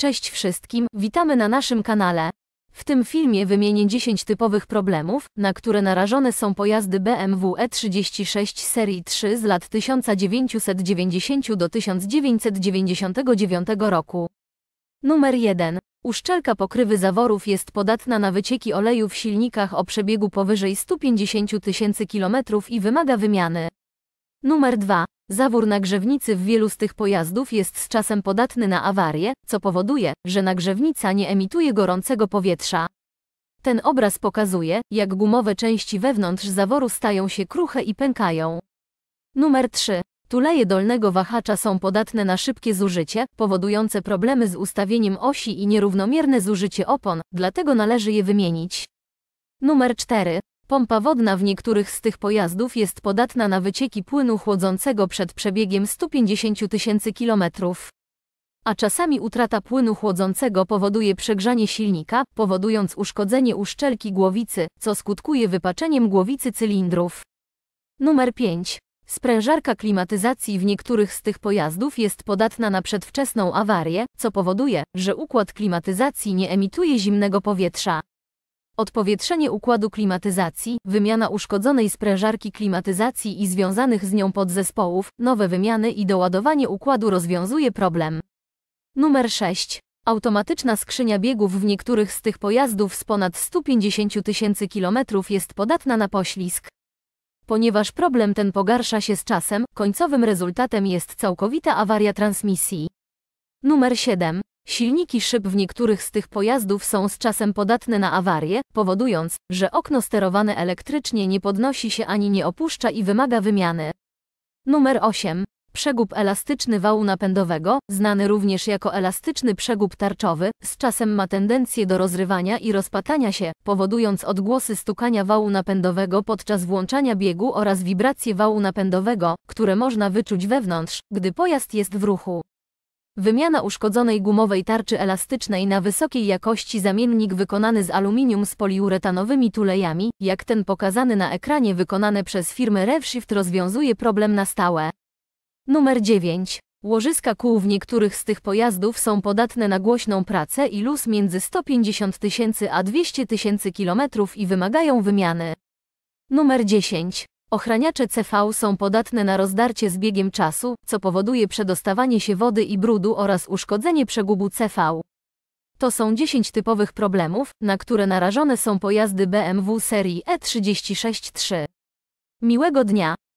Cześć wszystkim, witamy na naszym kanale. W tym filmie wymienię 10 typowych problemów, na które narażone są pojazdy BMW E36 serii 3 z lat 1990 do 1999 roku. Numer 1. Uszczelka pokrywy zaworów jest podatna na wycieki oleju w silnikach o przebiegu powyżej 150 000 km i wymaga wymiany. Numer 2. Zawór na grzewnicy w wielu z tych pojazdów jest z czasem podatny na awarie, co powoduje, że nagrzewnica nie emituje gorącego powietrza. Ten obraz pokazuje, jak gumowe części wewnątrz zaworu stają się kruche i pękają. Numer 3. Tuleje dolnego wahacza są podatne na szybkie zużycie, powodujące problemy z ustawieniem osi i nierównomierne zużycie opon, dlatego należy je wymienić. Numer 4. Pompa wodna w niektórych z tych pojazdów jest podatna na wycieki płynu chłodzącego przed przebiegiem 150 tysięcy kilometrów. A czasami utrata płynu chłodzącego powoduje przegrzanie silnika, powodując uszkodzenie uszczelki głowicy, co skutkuje wypaczeniem głowicy cylindrów. Numer 5. Sprężarka klimatyzacji w niektórych z tych pojazdów jest podatna na przedwczesną awarię, co powoduje, że układ klimatyzacji nie emituje zimnego powietrza. Odpowietrzenie układu klimatyzacji, wymiana uszkodzonej sprężarki klimatyzacji i związanych z nią podzespołów, nowe wymiany i doładowanie układu rozwiązuje problem. Numer 6. Automatyczna skrzynia biegów w niektórych z tych pojazdów z ponad 150 tysięcy kilometrów jest podatna na poślizg. Ponieważ problem ten pogarsza się z czasem, końcowym rezultatem jest całkowita awaria transmisji. Numer 7. Silniki szyb w niektórych z tych pojazdów są z czasem podatne na awarie, powodując, że okno sterowane elektrycznie nie podnosi się ani nie opuszcza i wymaga wymiany. Numer 8. Przegub elastyczny wału napędowego, znany również jako elastyczny przegub tarczowy, z czasem ma tendencję do rozrywania i rozpatania się, powodując odgłosy stukania wału napędowego podczas włączania biegu oraz wibracje wału napędowego, które można wyczuć wewnątrz, gdy pojazd jest w ruchu. Wymiana uszkodzonej gumowej tarczy elastycznej na wysokiej jakości zamiennik wykonany z aluminium z poliuretanowymi tulejami, jak ten pokazany na ekranie wykonane przez firmę RevShift rozwiązuje problem na stałe. Numer 9. Łożyska kół w niektórych z tych pojazdów są podatne na głośną pracę i luz między 150 tysięcy a 200 tysięcy kilometrów i wymagają wymiany. Numer 10. Ochraniacze CV są podatne na rozdarcie z biegiem czasu, co powoduje przedostawanie się wody i brudu oraz uszkodzenie przegubu CV. To są 10 typowych problemów, na które narażone są pojazdy BMW serii E36-3. Miłego dnia!